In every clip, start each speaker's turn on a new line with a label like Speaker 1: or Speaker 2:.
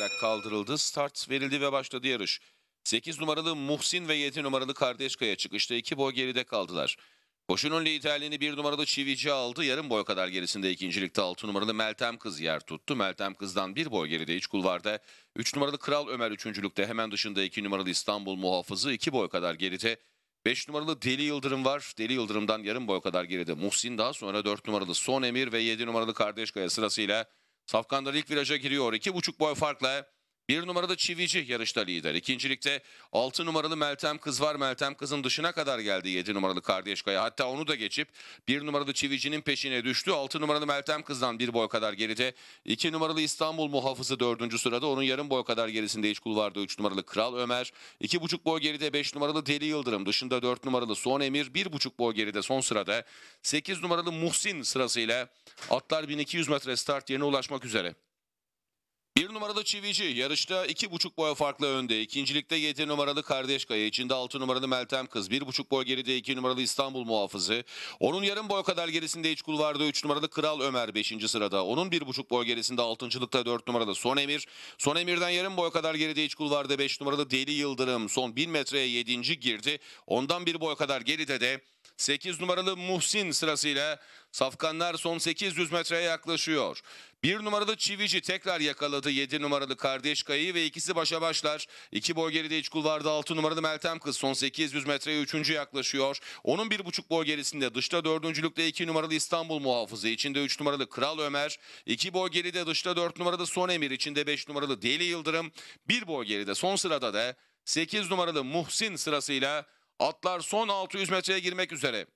Speaker 1: bayrak kaldırıldı. Start verildi ve başladı yarış. 8 numaralı Muhsin ve 7 numaralı Kardeşkaya çıkışta iki boy geride kaldılar. Koşunun liderliğini 1 numaralı Çivici aldı. Yarım boy kadar gerisinde ikincilikte 6 numaralı Meltem Kız yer tuttu. Meltem Kız'dan 1 boy geride iç kulvarda. 3 numaralı Kral Ömer üçüncülükte hemen dışında 2 numaralı İstanbul Muhafızı 2 boy kadar geride. 5 numaralı Deli Yıldırım var. Deli Yıldırım'dan yarım boy kadar geride Muhsin daha sonra 4 numaralı Son Emir ve 7 numaralı Kardeşkaya sırasıyla Safkanlar ilk viraja giriyor. 2,5 boy farkla bir numarada Çivici yarışta lider. İkincilikte 6 numaralı Meltem Kız var. Meltem Kız'ın dışına kadar geldi 7 numaralı Kardeşkaya. Hatta onu da geçip 1 numaralı Çivici'nin peşine düştü. 6 numaralı Meltem Kız'dan bir boy kadar geride. 2 numaralı İstanbul Muhafızı 4. sırada. Onun yarım boy kadar gerisinde iç kulvarda 3 numaralı Kral Ömer. 2,5 boy geride 5 numaralı Deli Yıldırım. Dışında 4 numaralı Son Emir. 1,5 boy geride son sırada. 8 numaralı Muhsin sırasıyla atlar 1200 metre start yerine ulaşmak üzere. Bir numarada Çivici yarışta iki buçuk boy farkla önde. İkincilikte yedi numaralı kardeş Kardeşkaya içinde altı numaralı Meltem Kız. Bir buçuk boy geride iki numaralı İstanbul Muhafızı. Onun yarım boy kadar gerisinde iç kulvarda üç numaralı Kral Ömer beşinci sırada. Onun bir buçuk boy gerisinde altıncılıkta dört numaralı Son Emir. Son Emir'den yarım boy kadar geride iç kulvarda beş numaralı Deli Yıldırım. Son bin metreye yedinci girdi. Ondan bir boy kadar geride de 8 numaralı Muhsin sırasıyla safkanlar son 800 metreye yaklaşıyor. Bir numaralı Çivici tekrar yakaladı. Yedi numaralı Kardeş Kayı ve ikisi başa başlar. İki boy geride iç kulvarda altı numaralı Meltem Kız. Son 800 metreye üçüncü yaklaşıyor. Onun bir buçuk boy gerisinde dışta dördüncülükte iki numaralı İstanbul Muhafızı. içinde üç numaralı Kral Ömer. iki boy geride dışta dört numaralı Son Emir. içinde beş numaralı Deli Yıldırım. Bir boy geride son sırada da sekiz numaralı Muhsin sırasıyla atlar son 600 metreye girmek üzere.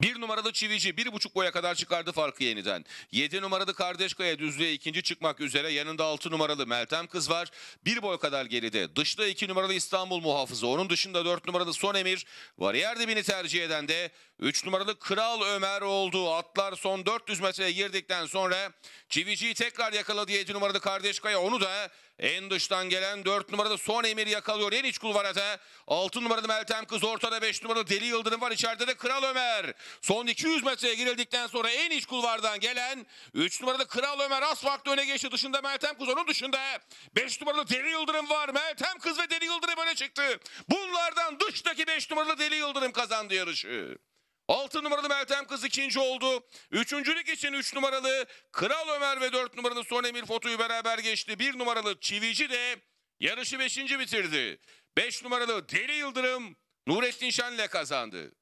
Speaker 1: Bir numaralı Çivici bir buçuk boya kadar çıkardı farkı yeniden. Yedi numaralı Kardeşkaya düzlüğe ikinci çıkmak üzere yanında altı numaralı Meltem Kız var. Bir boy kadar geride. Dışta iki numaralı İstanbul Muhafızı. Onun dışında dört numaralı Son Emir. Variyer dibini tercih eden de Üç numaralı Kral Ömer oldu. Atlar son 400 metreye girdikten sonra Çivici'yi tekrar yakaladı 7 numaralı Kardeşkaya. Onu da en dıştan gelen 4 numaralı son emir yakalıyor. En iç kulvarada 6 numaralı Meltem Kız ortada 5 numaralı Deli Yıldırım var. içeride de Kral Ömer. Son 200 metreye girildikten sonra en iç kulvardan gelen 3 numaralı Kral Ömer Asfak'ta öne geçti. Dışında Meltem Kız onun dışında 5 numaralı Deli Yıldırım var. Meltem Kız ve Deli Yıldırım öne çıktı. Bunlardan dıştaki 5 numaralı Deli Yıldırım kazandı yarışı. 6 numaralı Meltem Kız ikinci oldu. Üçüncülük için 3 üç numaralı Kral Ömer ve 4 numaralı Son Emir Foto'yu beraber geçti. 1 numaralı Çivici de yarışı 5. bitirdi. 5 numaralı Deli Yıldırım Nurettin Şen'le kazandı.